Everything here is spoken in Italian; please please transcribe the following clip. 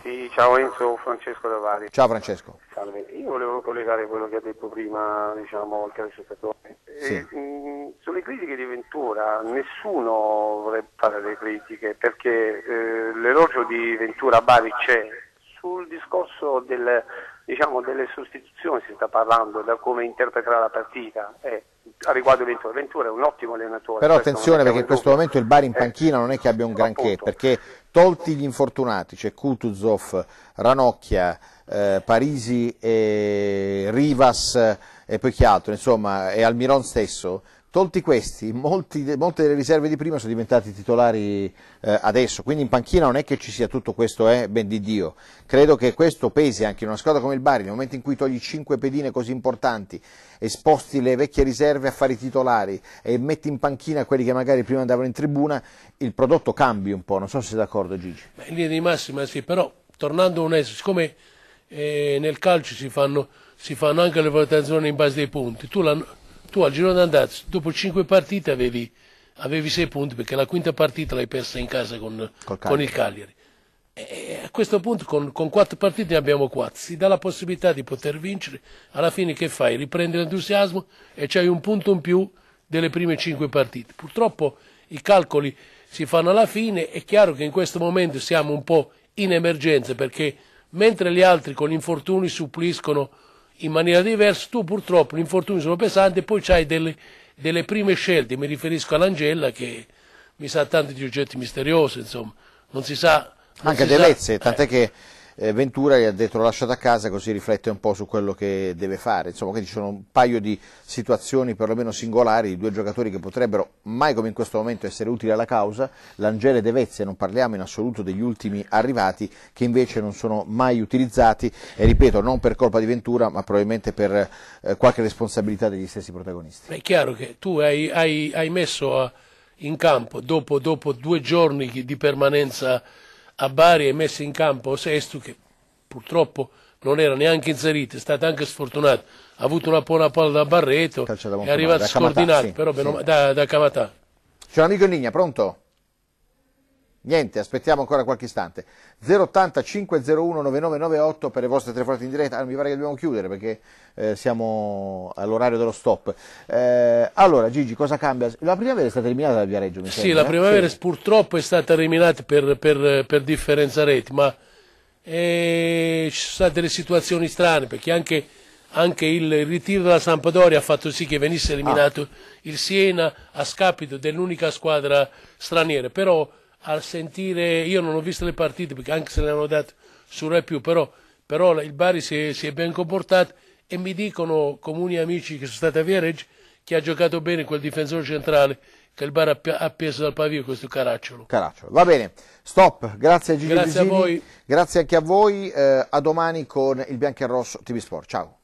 Sì, ciao Enzo, Francesco Davari. Ciao Francesco. Salve, io volevo collegare quello che ha detto prima, diciamo, il calciatore. Sì. E, eh, mm, sulle critiche di Ventura, nessuno vorrebbe fare le critiche perché eh, l'elogio di Ventura a Bari c'è. Sul discorso del, diciamo, delle sostituzioni si sta parlando, da come interpretare la partita. Eh a riguardo Ventura. Ventura è un ottimo allenatore. Però attenzione perché in questo momento il Bari in eh, panchina eh, non è che abbia un granché, appunto. perché tolti gli infortunati, c'è cioè Kutuzov, Ranocchia, eh, Parisi e Rivas eh, e poi chi altro, insomma, e Almiron stesso, Tolti questi, molti, molte delle riserve di prima sono diventate titolari eh, adesso, quindi in panchina non è che ci sia tutto questo, eh, ben di Dio. Credo che questo pesi anche in una squadra come il Bari, nel momento in cui togli cinque pedine così importanti esposti le vecchie riserve a fare i titolari e metti in panchina quelli che magari prima andavano in tribuna, il prodotto cambi un po', non so se sei d'accordo Gigi. Beh, in linea di massima sì, però tornando a un esso, siccome eh, nel calcio si fanno, si fanno anche le valutazioni in base ai punti, tu la tu al girone andata, dopo cinque partite avevi, avevi sei punti perché la quinta partita l'hai persa in casa con, con il Cagliari. E a questo punto con, con quattro partite ne abbiamo quattro, si dà la possibilità di poter vincere, alla fine che fai? Riprendi l'entusiasmo e c'hai un punto in più delle prime cinque partite. Purtroppo i calcoli si fanno alla fine, è chiaro che in questo momento siamo un po' in emergenza perché mentre gli altri con infortuni suppliscono in maniera diversa, tu purtroppo gli infortuni sono pesanti e poi hai delle, delle, prime scelte, mi riferisco all'Angella che mi sa tanti di oggetti misteriosi, insomma, non si sa... Non Anche si dell'Ezze, sa, tant'è eh. che eh, Ventura gli ha detto l'ho lasciata a casa così riflette un po' su quello che deve fare, insomma quindi ci sono un paio di situazioni perlomeno singolari di due giocatori che potrebbero mai come in questo momento essere utili alla causa, l'Angele De Vezze, non parliamo in assoluto degli ultimi arrivati che invece non sono mai utilizzati e ripeto non per colpa di Ventura ma probabilmente per eh, qualche responsabilità degli stessi protagonisti. È chiaro che tu hai, hai, hai messo eh, in campo dopo, dopo due giorni di permanenza a Bari e messo in campo Sestu che purtroppo non era neanche inserito, è stato anche sfortunato, ha avuto una buona palla da Barreto, è arrivato scoordinato, sì, però, sì. da, da Camatà. C'è un amico in linea, pronto? Niente, aspettiamo ancora qualche istante. 080 501 9998 per le vostre telefonate in diretta. Ah, mi pare che dobbiamo chiudere perché eh, siamo all'orario dello stop. Eh, allora, Gigi, cosa cambia? La primavera è stata eliminata da Viareggio, mi sembra. Sì, la eh? primavera sì. purtroppo è stata eliminata per, per, per differenza reti, ma eh, ci sono state delle situazioni strane perché anche, anche il ritiro della Sampdoria ha fatto sì che venisse ah. eliminato ah. il Siena a scapito dell'unica squadra straniera. Però, al sentire, io non ho visto le partite perché anche se le hanno date su Rai più, però, però il Bari si è, si è, ben comportato e mi dicono comuni amici che sono stati a Viareggio che ha giocato bene quel difensore centrale che il Bari ha appeso dal pavio questo caracciolo. Caracciolo, va bene, stop, grazie a Gigi grazie Vigini, a voi. grazie anche a voi, eh, a domani con il Bianco e Rosso TV Sport, ciao.